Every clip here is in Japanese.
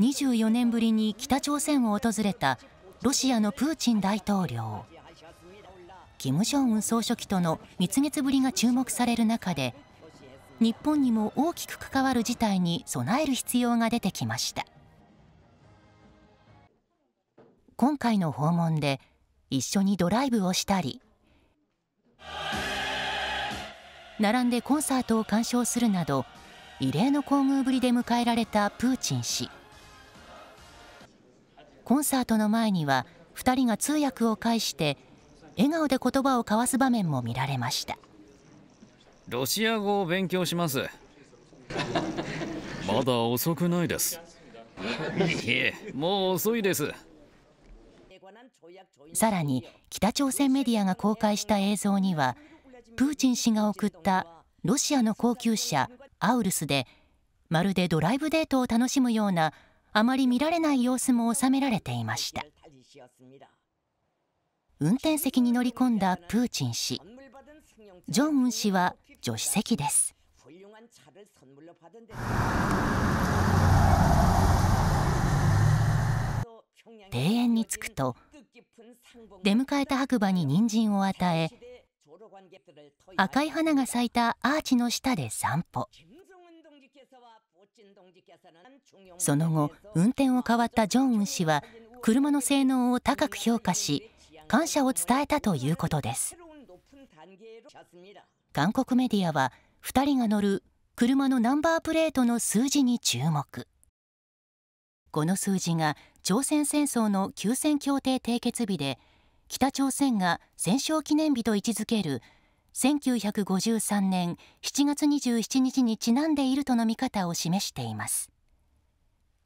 24年ぶりに北朝鮮を訪れたロシアのプーチン大統領金正恩総書記との蜜月ぶりが注目される中で日本にも大きく関わる事態に備える必要が出てきました今回の訪問で一緒にドライブをしたり並んでコンサートを鑑賞するなど異例の厚遇ぶりで迎えられたプーチン氏。コンサートの前には2人が通訳を介して笑顔で言葉を交わす場面も見られましたロシア語を勉強します まだ遅くないですいえもう遅いですさらに北朝鮮メディアが公開した映像にはプーチン氏が送ったロシアの高級車アウルスでまるでドライブデートを楽しむようなあまり見られない様子も収められていました。運転席に乗り込んだプーチン氏。ジョンウン氏は助手席です。庭園に着くと出迎えた白馬に人参を与え赤い花が咲いたアーチの下で散歩その後運転を変わったジョンウン氏は車の性能を高く評価し感謝を伝えたということです韓国メディアは2人が乗る車のナンバープレートの数字に注目この数字が朝鮮戦争の休戦協定締結日で北朝鮮が戦勝記念日と位置づける1953年7月27日にちなんでいるとの見方を示しています。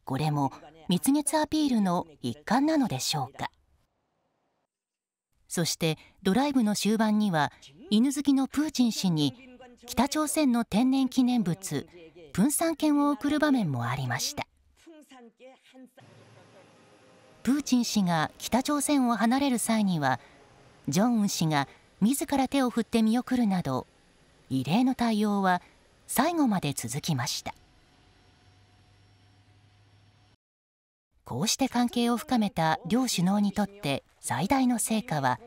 これも蜜月アピールの一環なのでしょうか。そしてドライブの終盤には犬好きのプーチン氏に北朝鮮の天然記念物プンサン犬を贈る場面もありました。プーチン氏が北朝鮮を離れる際には正恩氏が自ら手を振って見送るなど異例の対応は最後まで続きました。こうして関係を深めた両首脳にとって最大の成果は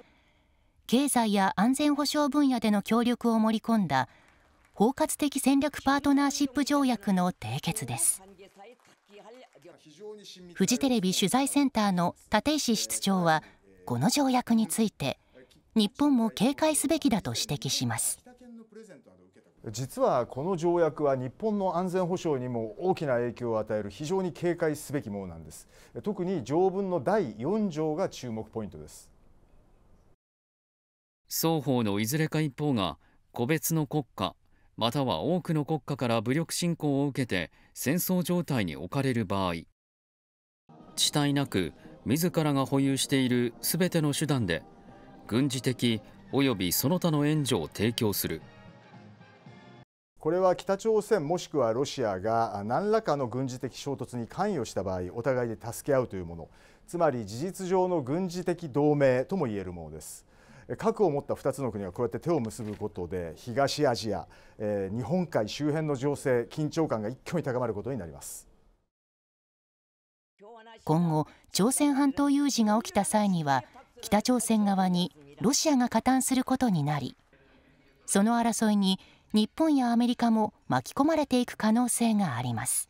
経済や安全保障分野での協力を盛り込んだ包括的戦略パートナーシップ条約の締結です。フジテレビ取材センターの立石室長はこの条約について日本も警戒すべきだと指摘します実はこの条約は日本の安全保障にも大きな影響を与える非常に警戒すべきものなんです特に条文の第4条が注目ポイントです双方のいずれか一方が個別の国家または多くの国家から武力侵攻を受けて戦争状態に置かれる場合地帯なく自らが保有している全ての手段で軍事的よびその他の援助を提供する。これは北朝鮮もしくはロシアが何らかの軍事的衝突に関与した場合お互いで助け合うというものつまり事実上の軍事的同盟ともいえるものです核を持った2つの国がこうやって手を結ぶことで東アジア、えー、日本海周辺の情勢緊張感が一挙に高まることになります今後朝鮮半島有事が起きた際には北朝鮮側にロシアが加担することになりその争いに日本やアメリカも巻き込まれていく可能性があります。